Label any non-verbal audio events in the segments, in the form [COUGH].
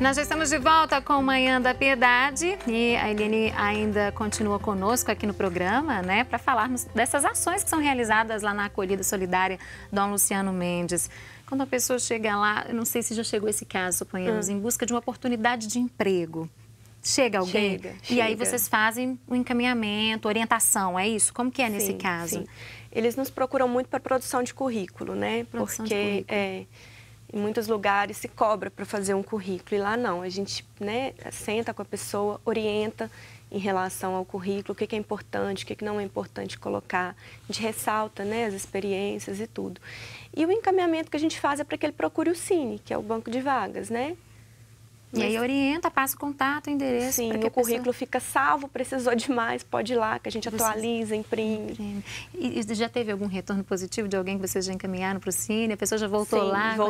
Nós já estamos de volta com Manhã da Piedade e a Eliane ainda continua conosco aqui no programa, né, para falarmos dessas ações que são realizadas lá na Acolhida Solidária Dom Luciano Mendes. Quando a pessoa chega lá, eu não sei se já chegou esse caso, suponhamos, hum. em busca de uma oportunidade de emprego. Chega alguém chega, e chega. aí vocês fazem um encaminhamento, orientação, é isso? Como que é sim, nesse caso? Sim. Eles nos procuram muito para produção de currículo, né? Produção Porque de currículo. É, em muitos lugares se cobra para fazer um currículo e lá não. A gente né, senta com a pessoa, orienta em relação ao currículo, o que, que é importante, o que, que não é importante colocar. A gente ressalta né, as experiências e tudo. E o encaminhamento que a gente faz é para que ele procure o Cine, que é o banco de vagas, né? E aí orienta, passa o contato, o endereço. Sim, que o currículo pessoa... fica salvo, precisou de mais, pode ir lá, que a gente vocês... atualiza, imprime. imprime. E, já teve algum retorno positivo de alguém que vocês já encaminharam para o Cine? A pessoa já voltou Sim, lá? voltou,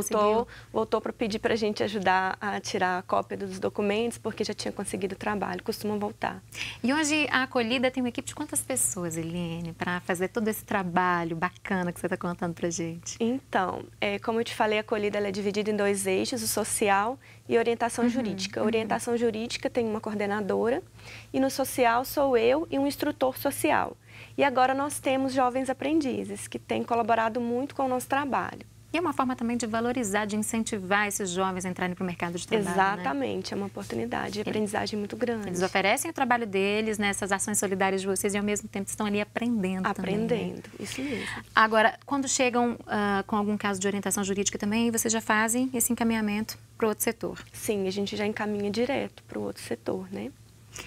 conseguiu... voltou para pedir para a gente ajudar a tirar a cópia dos documentos, porque já tinha conseguido o trabalho, costumam voltar. E hoje a Acolhida tem uma equipe de quantas pessoas, Eliane, para fazer todo esse trabalho bacana que você está contando para a gente? Então, é, como eu te falei, a Acolhida é dividida em dois eixos, o social e orientação Uhum. jurídica. Orientação jurídica tem uma coordenadora e no social sou eu e um instrutor social. E agora nós temos jovens aprendizes que têm colaborado muito com o nosso trabalho. E é uma forma também de valorizar, de incentivar esses jovens a entrarem para o mercado de trabalho. Né? Exatamente, né? é uma oportunidade de aprendizagem muito grande. Eles oferecem o trabalho deles, né, essas ações solidárias de vocês e ao mesmo tempo estão ali aprendendo. Aprendendo, também, né? isso mesmo. Agora, quando chegam uh, com algum caso de orientação jurídica também, vocês já fazem esse encaminhamento para outro setor. Sim, a gente já encaminha direto para o outro setor, né?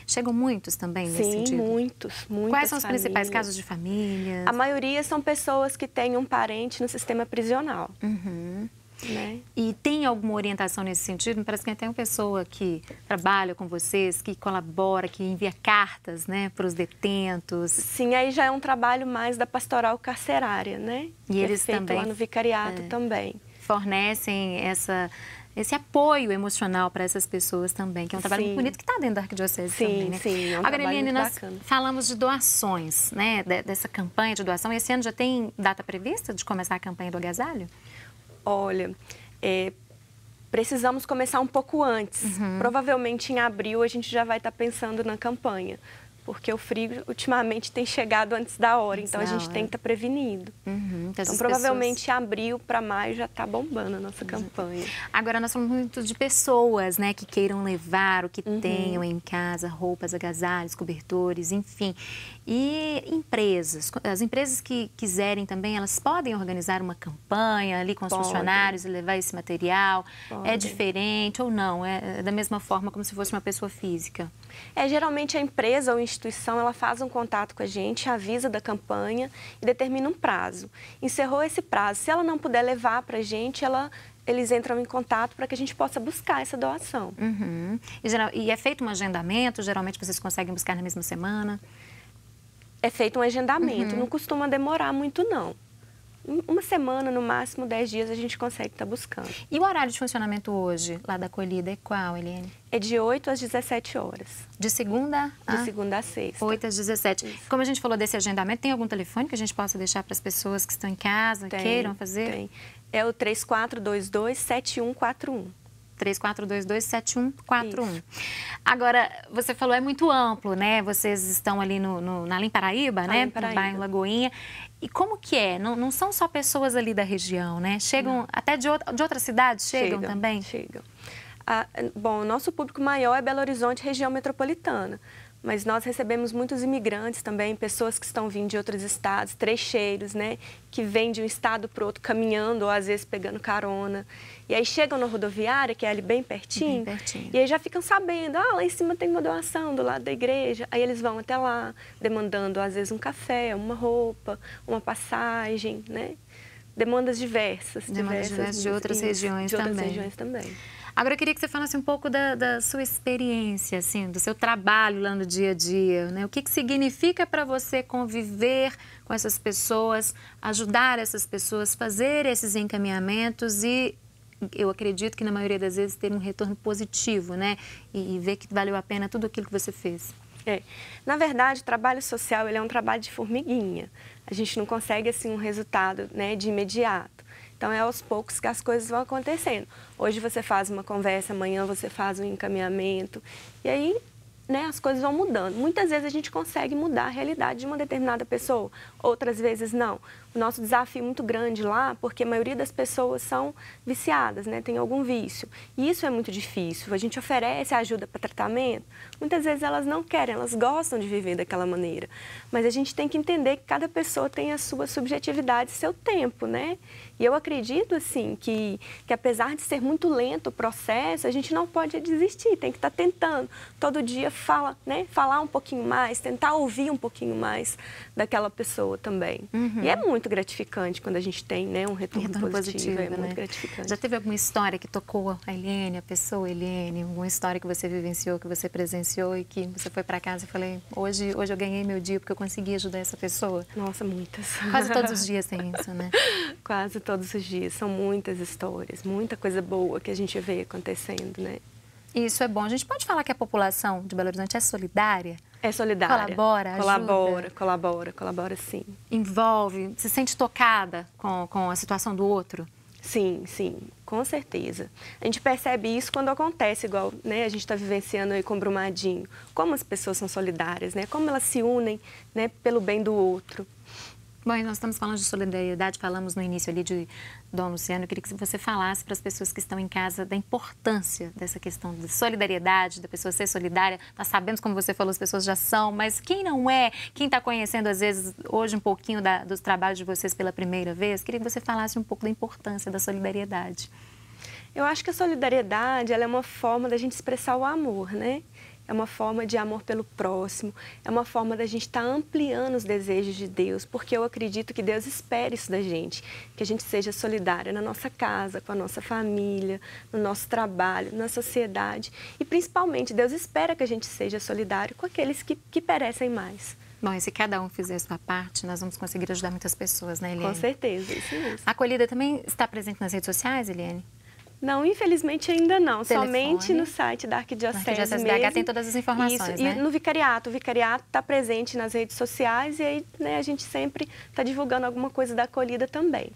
Chegam muitos também Sim, nesse sentido? Sim, muitos, muitos. Quais são os principais casos de família? A maioria são pessoas que têm um parente no sistema prisional. Uhum. Né? E tem alguma orientação nesse sentido? parece que tem uma pessoa que trabalha com vocês, que colabora, que envia cartas né, para os detentos. Sim, aí já é um trabalho mais da pastoral carcerária, né? E que é eles é feito também. lá no vicariato é, também. Fornecem essa esse apoio emocional para essas pessoas também, que é um trabalho sim. muito bonito que está dentro da Arquidiocese sim, também, né? Sim, é um Agora, Eliane, nós bacana. falamos de doações, né? Dessa campanha de doação. Esse ano já tem data prevista de começar a campanha do agasalho? Olha, é, precisamos começar um pouco antes. Uhum. Provavelmente em abril a gente já vai estar tá pensando na campanha porque o frio ultimamente tem chegado antes da hora, então antes então da a gente hora. tem que estar tá prevenido. Uhum, então, então provavelmente pessoas... abril para maio já está bombando a nossa uhum. campanha. Agora, nós falamos muito de pessoas, né, que queiram levar o que uhum. tenham em casa, roupas, agasalhos, cobertores, enfim. E empresas, as empresas que quiserem também, elas podem organizar uma campanha ali com os podem. funcionários e levar esse material? É podem. É diferente ou não? É, é da mesma forma como se fosse uma pessoa física? É, geralmente a empresa ou instituição, ela faz um contato com a gente, avisa da campanha e determina um prazo. Encerrou esse prazo. Se ela não puder levar para a gente, ela eles entram em contato para que a gente possa buscar essa doação. Uhum. E, geral, e, é feito um agendamento? Geralmente vocês conseguem buscar na mesma semana? É feito um agendamento, uhum. não costuma demorar muito não uma semana, no máximo 10 dias, a gente consegue estar tá buscando. E o horário de funcionamento hoje, lá da acolhida, é qual, Eliane? É de 8 às 17 horas. De segunda a? De segunda a sexta. 8 às 17. Isso. Como a gente falou desse agendamento, tem algum telefone que a gente possa deixar para as pessoas que estão em casa, tem, queiram fazer? Tem. É o 3422-7141. 34227141. Agora, você falou, é muito amplo, né? Vocês estão ali no, no na Limparaíba, ah, né? Limparaíba. Bairro Lagoinha. E como que é? Não, não são só pessoas ali da região, né? Chegam não. até de, outra, de outras cidades? Chegam, chegam também? Chegam. Ah, bom, o nosso público maior é Belo Horizonte, região metropolitana mas nós recebemos muitos imigrantes também, pessoas que estão vindo de outros estados, trecheiros, né? Que vêm de um estado para outro caminhando ou às vezes pegando carona. E aí chegam na rodoviária, que é ali bem pertinho, bem pertinho. e aí já ficam sabendo, ah, lá em cima tem uma doação do lado da igreja. Aí eles vão até lá, demandando às vezes um café, uma roupa, uma passagem, né? Demandas diversas. Demandas diversas, diversas de outras regiões de também. De outras regiões também. Agora, eu queria que você falasse um pouco da, da sua experiência, assim, do seu trabalho lá no dia a dia, né? O que, que significa para você conviver com essas pessoas, ajudar essas pessoas, fazer esses encaminhamentos e eu acredito que na maioria das vezes ter um retorno positivo, né? E, e, ver que valeu a pena tudo aquilo que você fez. É. Na verdade, o trabalho social ele é um trabalho de formiguinha. A gente não consegue assim um resultado né, de imediato. Então é aos poucos que as coisas vão acontecendo. Hoje você faz uma conversa, amanhã você faz um encaminhamento. E aí né, as coisas vão mudando. Muitas vezes a gente consegue mudar a realidade de uma determinada pessoa, outras vezes não o nosso desafio é muito grande lá, porque a maioria das pessoas são viciadas, né? Tem algum vício. E isso é muito difícil. A gente oferece ajuda para tratamento. Muitas vezes elas não querem, elas gostam de viver daquela maneira. Mas a gente tem que entender que cada pessoa tem a sua subjetividade, seu tempo, né? E eu acredito, assim, que, que apesar de ser muito lento o processo, a gente não pode desistir, tem que estar tá tentando. Todo dia fala, né? falar um pouquinho mais, tentar ouvir um pouquinho mais daquela pessoa também. Uhum. E é muito muito gratificante quando a gente tem né, um retorno, retorno positivo, é positivo. É muito né? gratificante. Já teve alguma história que tocou a Eliane, a pessoa Eliane? Alguma história que você vivenciou, que você presenciou e que você foi para casa e falei, hoje, hoje eu ganhei meu dia porque eu consegui ajudar essa pessoa? Nossa, muitas. Quase todos os [LAUGHS] dias tem isso, né? Quase todos os dias. São muitas histórias, muita coisa boa que a gente vê acontecendo, né? Isso é bom. A gente pode falar que a população de Belo Horizonte é solidária? É solidária. Colabora, Colabora, ajuda. colabora, colabora sim. Envolve, se sente tocada com, com a situação do outro? Sim, sim, com certeza. A gente percebe isso quando acontece, igual né, a gente está vivenciando aí com o Brumadinho. Como as pessoas são solidárias, né? Como elas se unem né, pelo bem do outro. Bom, e nós estamos falando de solidariedade, falamos no início ali de Dom Luciano. Eu queria que você falasse para as pessoas que estão em casa da importância dessa questão de solidariedade, da pessoa ser solidária. Nós sabemos, como você falou, as pessoas já são, mas quem não é, quem está conhecendo às vezes hoje um pouquinho da, dos trabalhos de vocês pela primeira vez, queria que você falasse um pouco da importância da solidariedade. Eu acho que a solidariedade ela é uma forma da gente expressar o amor, né? é uma forma de amor pelo próximo, é uma forma da gente estar tá ampliando os desejos de Deus, porque eu acredito que Deus espera isso da gente, que a gente seja solidário na nossa casa, com a nossa família, no nosso trabalho, na sociedade. E principalmente, Deus espera que a gente seja solidário com aqueles que, que perecem mais. Bom, e se cada um fizer a sua parte, nós vamos conseguir ajudar muitas pessoas, né, Eliane? Com certeza, isso mesmo. A acolhida também está presente nas redes sociais, Eliane? Não, infelizmente ainda não. Telefone. Somente no site da Arquidiocese. Arquidiocese mesmo. BH tem todas as informações. Isso. Né? E no Vicariato. O Vicariato está presente nas redes sociais e aí né, a gente sempre está divulgando alguma coisa da acolhida também.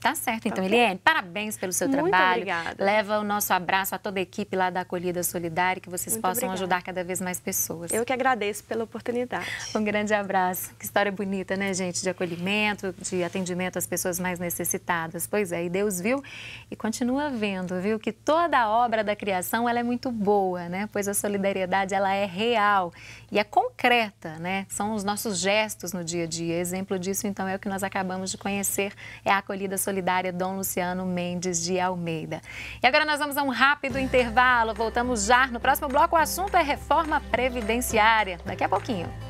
Tá certo, então, tá Eliane. Parabéns pelo seu Muito trabalho. Obrigada. Leva o nosso abraço a toda a equipe lá da Acolhida Solidária, que vocês Muito possam obrigada. ajudar cada vez mais pessoas. Eu que agradeço pela oportunidade. Um grande abraço. Que história bonita, né, gente? De acolhimento, de atendimento às pessoas mais necessitadas. Pois é, e Deus viu e continua vendo, viu? Que toda a obra da criação ela é muito boa, né? Pois a solidariedade ela é real e é concreta, né? São os nossos gestos no dia a dia. Exemplo disso, então, é o que nós acabamos de conhecer, é a acolhida solidária Solidária Dom Luciano Mendes de Almeida. E agora nós vamos a um rápido intervalo, voltamos já. No próximo bloco o assunto é reforma previdenciária. Daqui a pouquinho.